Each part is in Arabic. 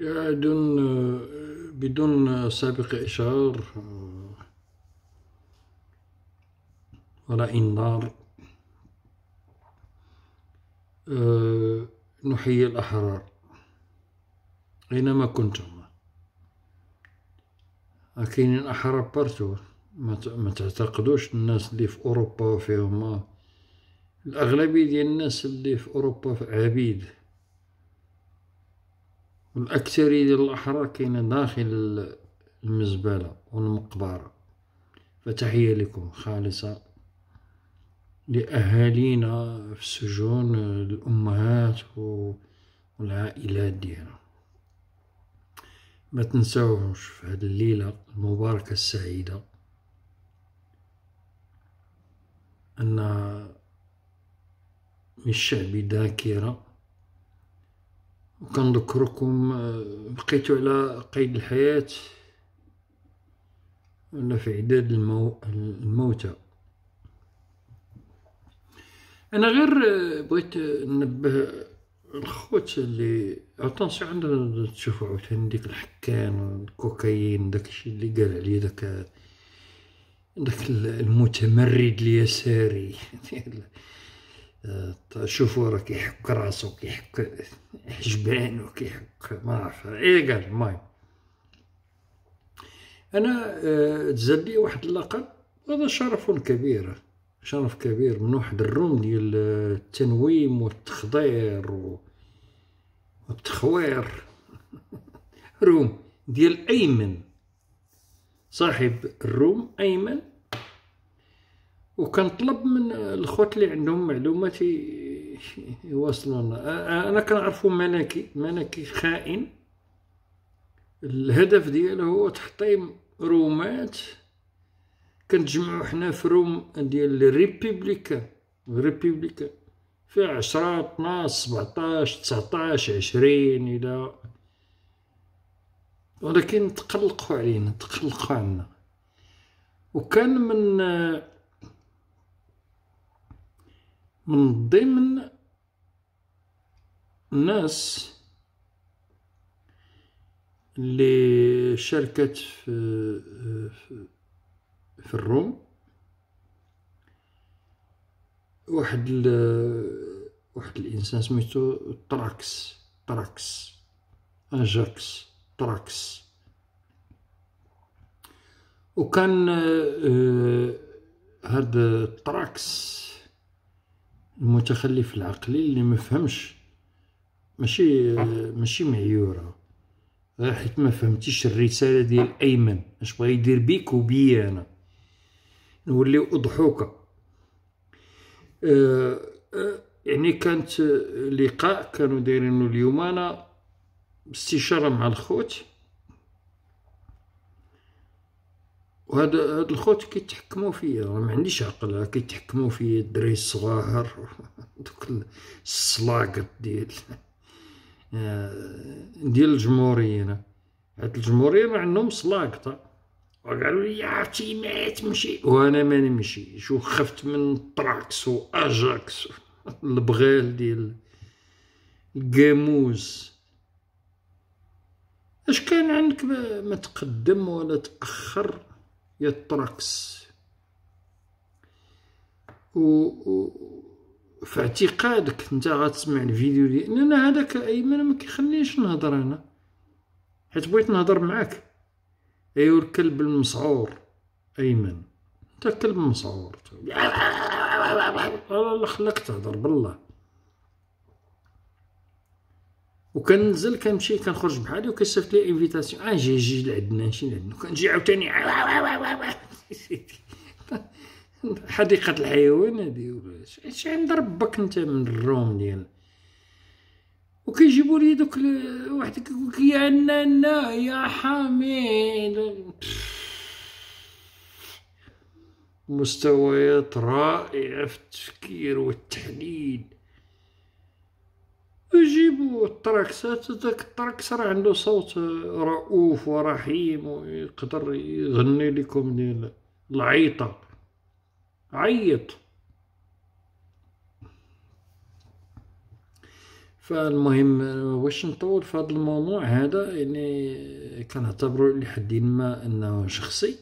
بدون بدون سابق إشعار ولا إنذار نحيي الأحرار أينما كنتم أكين أحرار بارتو ما تعتقدوش الناس اللي في أوروبا فيهم الأغلبية ديال الناس اللي في أوروبا عبيد الأكثرية ديال الأحرار كاينة داخل المزبلة والمقبرة فتحية لكم خالصة لأهالينا في السجون الأمهات والعائلات ديالنا ما تنساوش في هذه الليلة المباركة السعيدة أن من الشعب ذاكرة وكنذكركم آه، بقيتو على قيد الحياة ولا في عداد المو... الموتى انا غير آه، بغيت آه، ننبه الخوت اللي اتونسيون عندنا تشوفوا عاوتاني ديك الحكان والكوكايين داكشي اللي قال عليه داك داك المتمرد اليساري تشوفوا راه كيحك راسو كيحك و كيحك ما عرف ايه قال المهم انا آه، تزاد لي واحد اللقب هذا شرف كبير شرف كبير من واحد الروم ديال التنويم والتخضير والتخوير روم ديال ايمن صاحب الروم ايمن وكنطلب من نعم. الخوت اللي عندهم معلومات يواصلونا انا كنعرفو مناكي مناكي خائن الهدف ديالو هو تحطيم رومات كنتجمعو حنا في روم ديال الريبوبليكا الريبوبليكا فيها عشرة طناش سبعطاش 19 عشرين الى ولكن تقلقوا علينا تقلقوا عنا وكان من من ضمن الناس اللي شاركت في, في, الروم واحد ال واحد الانسان سميتو تراكس تراكس اجاكس تراكس وكان هذا تراكس المتخلف العقلي اللي فهمش ماشي ماشي معيوره حيت ما فهمتيش الرساله ديال ايمن اش بغا يدير بيك وبيا انا نوليو اضحوكه أه أه يعني كانت لقاء كانوا دايرينو اليوم انا باستشاره مع الخوت وهاد هاد الخوت كيتحكموا فيا ما عنديش عقل كيتحكموا فيا الدراري الصغار دوك الصلاقط ديال آه، ديال الجمهوريين هاد الجمهوريين راه عندهم صلاقطه وقالوا لي عرفتي ما تمشي وانا ما شو وخفت من طراكس واجاكس البغال ديال الجاموز اش كان عندك ما تقدم ولا تاخر يطرقس و, في اعتقادك انت غتسمع الفيديو ديالي انا هذاك ايمن ما كيخلينيش نهضر انا حيت بغيت نهضر معاك ايوا الكلب المسعور ايمن انت كلب مسعور الله خلاك تهضر بالله وكنزل كنمشي كنخرج بحالي وكيصيفط لي انفيتاسيون اه جي جي لعندنا نمشي لعندنا كنجي عاوتاني آه، آه، آه، حديقة الحيوان هادي اش عند ربك انت من الروم ديال وكيجيبوا لي دوك واحد كيقول لك يا نانا يا حميد مستويات رائعة في التفكير والتحليل يجيبوا التراكسات داك التراكس راه عنده صوت رؤوف ورحيم ويقدر يغني لكم ديال العيطة عيط فالمهم واش نطول في هذا الموضوع هذا يعني كنعتبره لحد ما انه شخصي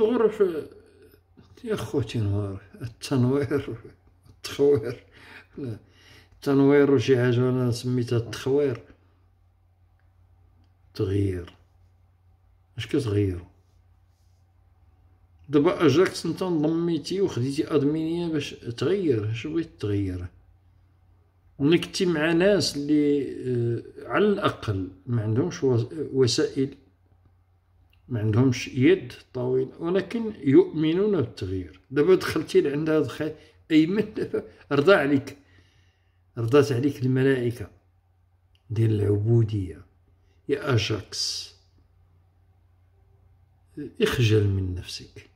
الغرف يا خوتي نهار التنوير التخوير التنوير وشي حاجة أنا سميتها التخوير تغيير اش كتغيرو دابا اجاك نتا نضميتي وخديتي ادمينيه باش تغير اش بغيت تغير ملي كنتي مع ناس اللي آه، على الاقل ما عندهمش وسائل ما عندهمش يد طويلة ولكن يؤمنون بالتغيير دابا دخلتي لعندها دخل ايمن دابا رضى عليك رضات عليك الملائكة ديال العبودية يا أجاكس اخجل من نفسك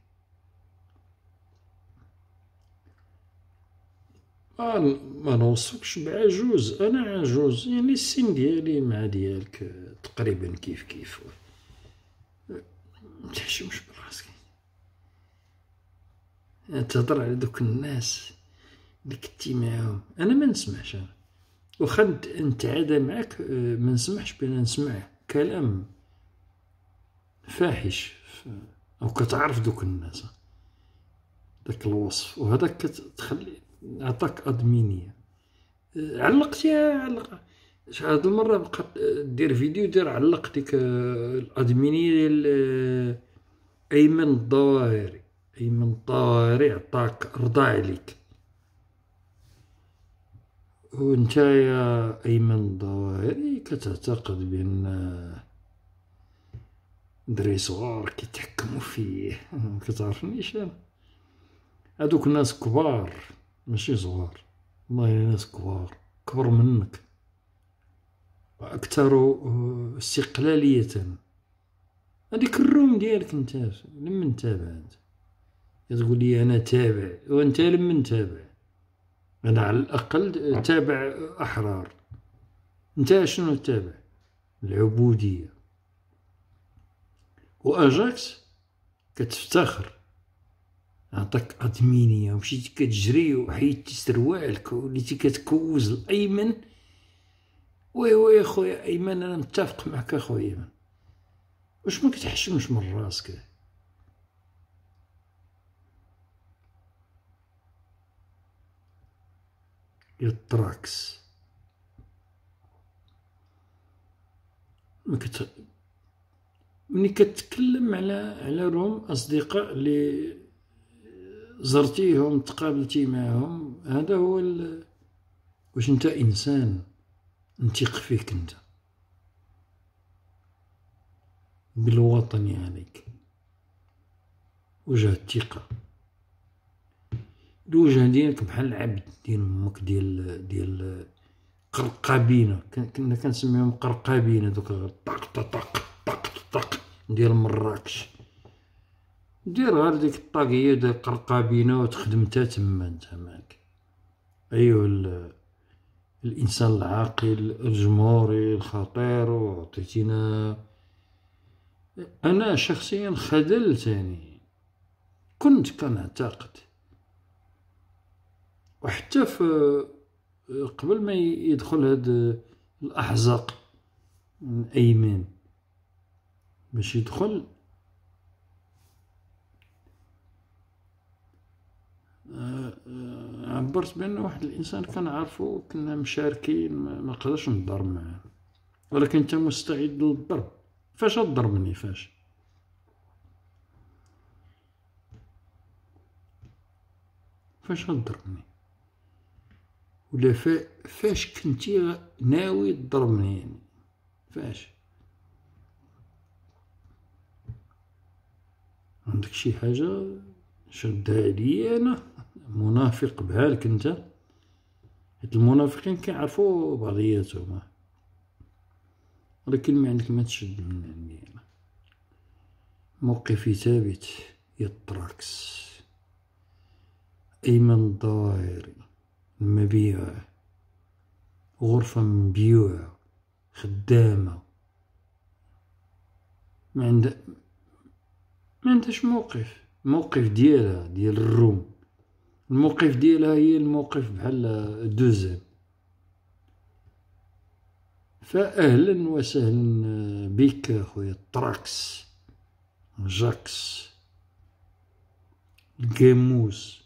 ما نوصفكش بعجوز انا عجوز يعني السن ديالي مع ديالك تقريبا كيف كيف متحشمش براسك يعني تهضر على دوك الناس اللي كنتي معاهم انا ما نسمعش انا واخا نتعادى معاك آه، ما نسمحش بان نسمع كلام فاحش او كتعرف دوك الناس داك الوصف وهذا كتخلي عطاك ادمينيه آه، علقتيها علقه شحال هاد المره بقى دير فيديو دير علق ديك آه، الادميني ديال آه، ايمن الظواهري ايمن الظواهري عطاك رضا عليك وانت يا ايمن الظواهري كتعتقد بان آه، دري صغار كيتحكموا فيه كتعرفنيش انا هادوك ناس كبار ماشي صغار والله ناس كبار كبر منك واكثر آه، استقلاليه هذيك الروم ديالك انت لمن تابع انت تقول لي انا تابع وانت لمن تابع انا على الاقل تابع احرار انت شنو تابع العبوديه واجاكس كتفتخر عطاك ادمينيه ومشيتي كتجري وحيدتي سروالك وليتي كتكوز الايمن وي وي خويا ايمن انا متفق معك اخويا ايمن واش ما كتحشمش من راسك يا التراكس مكت... ملي كتكلم على على روم اصدقاء اللي زرتيهم تقابلتي معهم هذا هو ال... واش انت انسان نثيق فيك انت بالوطن عليك وجه الثقة الوجه ديالك بحال العبد ديال امك ديال ديال قرقابينة كنا كنسميهم قرقابينة دوك طق طق طق طق ديال مراكش دير غير ديك الطاقية ديال قرقابينة وتخدم تا تما نتا معاك ايوا الانسان العاقل الجمهوري الخطير وعطيتينا انا شخصيا خذلتني كنت كنعتقد وحتى في قبل ما يدخل هاد الاحزق من ايمن باش يدخل آه، آه، عبرت بان واحد الانسان عارفه كنا مشاركين ما نقدرش نضرب معاه ولكن انت مستعد للضرب فاش ضربني فاش فاش ضربني ولا فاش كنتي ناوي تضربني يعني فاش عندك شي حاجه شدها عليا انا منافق بحالك انت حيت المنافقين كيعرفوا بعضياتهم ولكن ما عندك ما تشد من عندي انا موقفي ثابت يا يطراكس ايمن الظواهري المبيعة غرفة مبيوعة خدامة ما عندها ما عندهاش موقف الموقف ديالها ديال الروم الموقف ديالها هي الموقف بحال دوزيم فاهلا وسهلا آه، بك اخويا تراكس جاكس الكاموس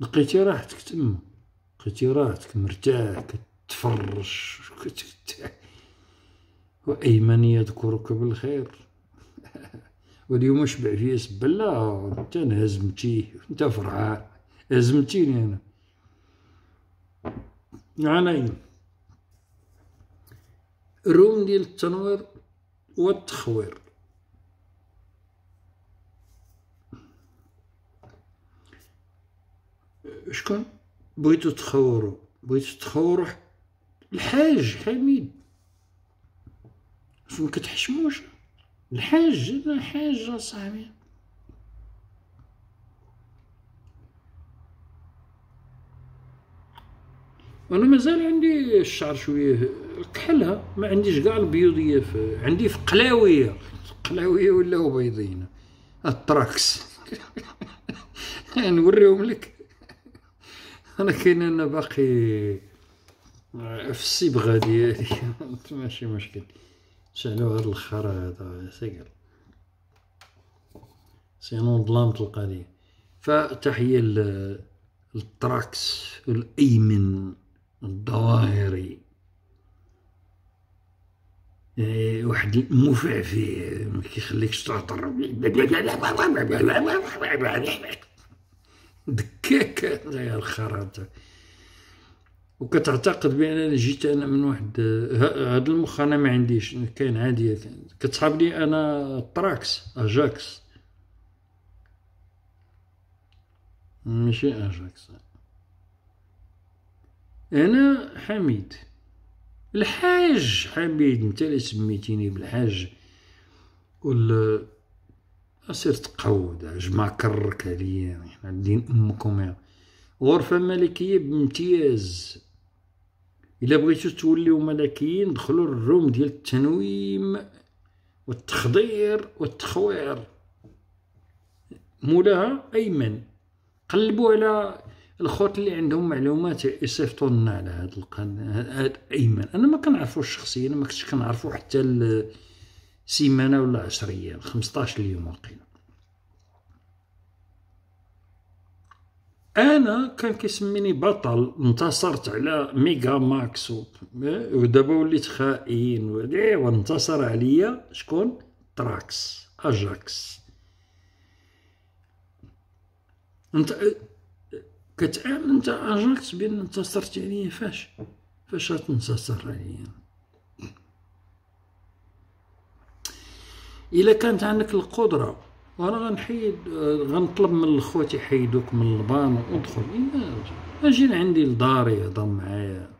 لقيتي راحتك تما لقيتي راحتك مرتاح كتفرش كتفتح وأيمن يذكرك بالخير واليوم شبع فيه سبلة انت انا انت فرحان هزمتيني انا عناين إيه؟ الروم ديال التنوير والتخوير شكون بغيتو تخورو بغيتو تخورو الحاج حميد ما كتحشموش الحاج حاجة صاحبي وانا مازال عندي الشعر شويه كحلها ما عنديش كاع البيوضيه في عندي في قلاويه قلاويه ولا بيضين التراكس نوريهم لك انا كاين انا باقي في الصبغه ديالي ماشي مشكل شعلو هاد الخرا هذا ثقل سينون ظلام تلقى ليه فتحية للتراكس الأيمن الظواهري إيه، واحد المفعفي ما كيخليكش تعطر دكاك يا الخرا وكتعتقد بان انا جيت انا من واحد هذا المخ انا ما عنديش كاين عادي كانت كتصحاب لي انا طراكس اجاكس ماشي اجاكس انا حميد الحاج حميد انت اللي سميتيني بالحاج ولا أصير تقود جمع كرك عليا حنا دين امكم غرفه ملكيه بامتياز الا بغيتو توليو ملكيين دخلوا للروم ديال التنويم والتخضير والتخوير مولاها ايمن قلبوا على الخوت اللي عندهم معلومات يصيفطوا لنا على هذا القناه هاد ايمن انا ما كنعرفوش شخصيا ما كنتش كنعرفو حتى سيمانه ولا عشرية 15 اليوم وقيلا انا كان كيسميني بطل انتصرت على ميغا ماكس ودابا وليت خائن ايوا انتصر عليا شكون تراكس اجاكس انت كتعامل انت اجاكس بان انتصرت عليا فاش فاش تنتصر عليا الا كانت عندك القدره انا غنحيد غنطلب من الخوت يحيدوك من البان وادخل اجي عندي لداري يهضر معايا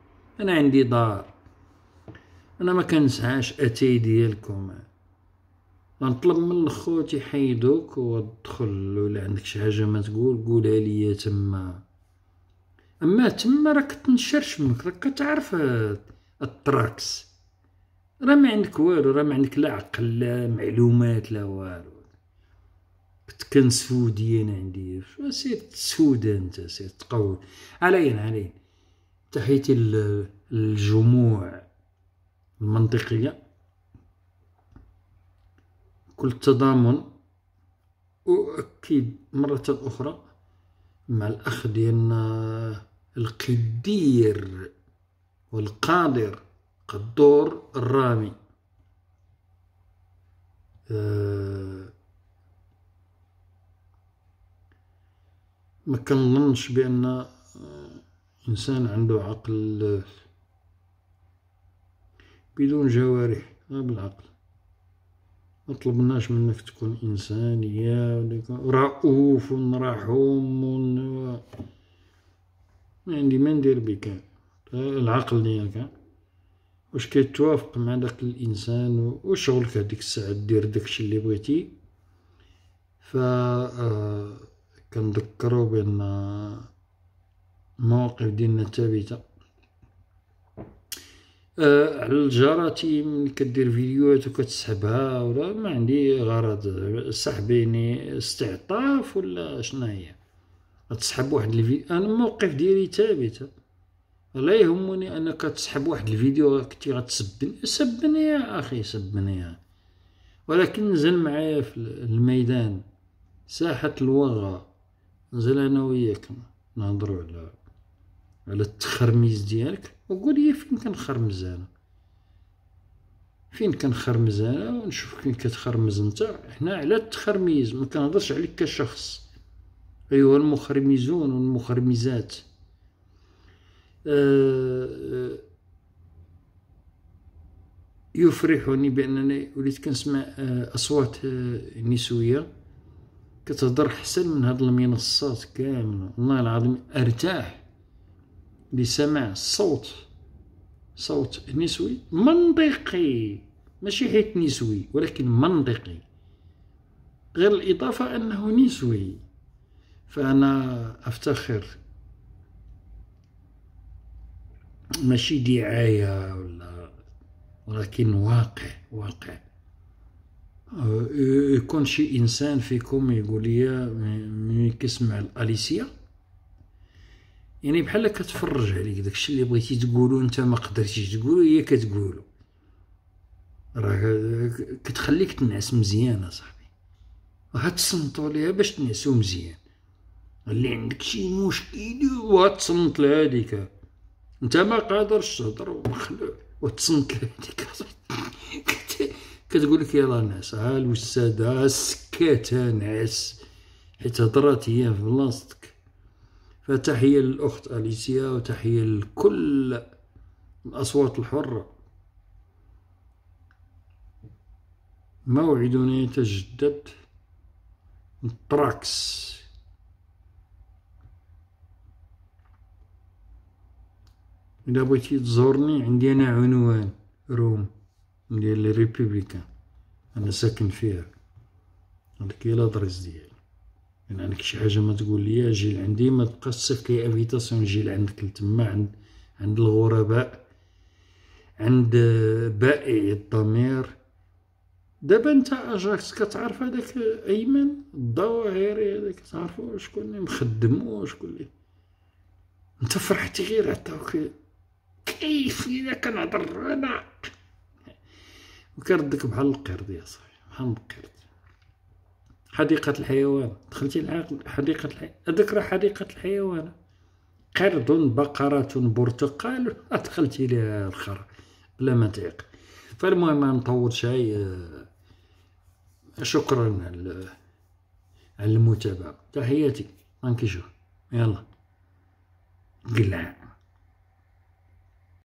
انا عندي دار انا ما كنسعاش اتاي ديالكم غنطلب من الخوت يحيدوك وادخل ولا عندك شي حاجه ما تقول قولها ليا تما اما تما راك تنشرشمك راك كتعرف التراكس راه ما عندك والو راه ما عندك لا عقل لا معلومات لا والو كنت سودي انا عندي سير تسود انت سير تقوي علينا علينا تحيتي الجموع المنطقية كل تضامن وأكيد مرة أخرى مع الأخ ديالنا القدير والقادر قدور الرامي أه ما كنظنش بان آه، انسان عنده عقل بدون جوارح آه، بالعقل ما طلبناش منك تكون انسانيه رؤوف رحوم و... ما عندي ما ندير بك العقل ديالك آه. واش كيتوافق مع داك الانسان وشغلك هذيك الساعه دير داكشي اللي بغيتي ف كنذكروا بان المواقف ديالنا ثابته أه على الجراتي ملي كدير فيديوهات وكتسحبها ولا ما عندي غرض سحبيني يعني استعطاف ولا شنو هي تسحب واحد الفيديو انا الموقف ديالي ثابت لا يهمني انك تسحب واحد الفيديو كنتي غتسبني سبني يا اخي سبني يا. ولكن نزل معايا في الميدان ساحه الوغى نزل انا وياك نهضروا على على التخرميز ديالك وقول لي فين كنخرمز انا فين كنخرمز انا ونشوف فين كتخرمز نتا هنا على التخرميز ما كنهضرش عليك كشخص ايها المخرمزون والمخرمزات آه،, أه يفرحني بانني وليت كنسمع آه، اصوات آه، نسويه كتهضر حسن من هاد المنصات كاملة والله العظيم ارتاح لسماع صوت صوت نسوي منطقي ماشي حيت نسوي ولكن منطقي غير الإضافة أنه نسوي فأنا أفتخر ماشي دعاية ولا ولكن واقع واقع يكون شي انسان فيكم يقول لي ملي كيسمع الاليسيا يعني بحال كتفرج عليك داكشي اللي بغيتي تقولو انت ما قدرتيش تقولو هي كتقولو راه كتخليك تنعس مزيان اصاحبي وغتصنتو ليها باش تنعسو مزيان اللي عندك شي مشكل وتصنت لهاديك انت ما قادرش تهضر ومخلوع وتصنت لهاديك كتقول لك يلاه نعس عال والسادة سكات نعس حيت هضرات هي في بلاصتك فتحية للأخت أليسيا وتحية لكل الأصوات الحرة موعدنا يتجدد براكس إذا بغيتي تزورني عندي أنا عنوان روم ديال لي ريبوبليكان انا ساكن فيها هذيك هي لادريس ديالي يعني عندك شي حاجه ما تقول لي اجي لعندي ما تبقاش تصيفط لي انفيتاسيون نجي لعندك لتما عند عند الغرباء عند بائع الضمير دابا انت اجاكس كتعرف هذاك ايمن الظواهري هذاك تعرفوا شكون اللي مخدمو شكون اللي انت فرحتي غير عطاوك كيف اذا كنهضر انا وكردك بحال القرد يا صاحبي بحال القرد حديقة الحيوان دخلتي العقل حديقة الحيوان هذاك راه حديقة الحيوان قرد بقرة برتقال دخلتي ليها الخر بلا ما تعيق فالمهم ما نطول هاي آه، شكرا على على المتابعة تحياتي ما يلا قلعه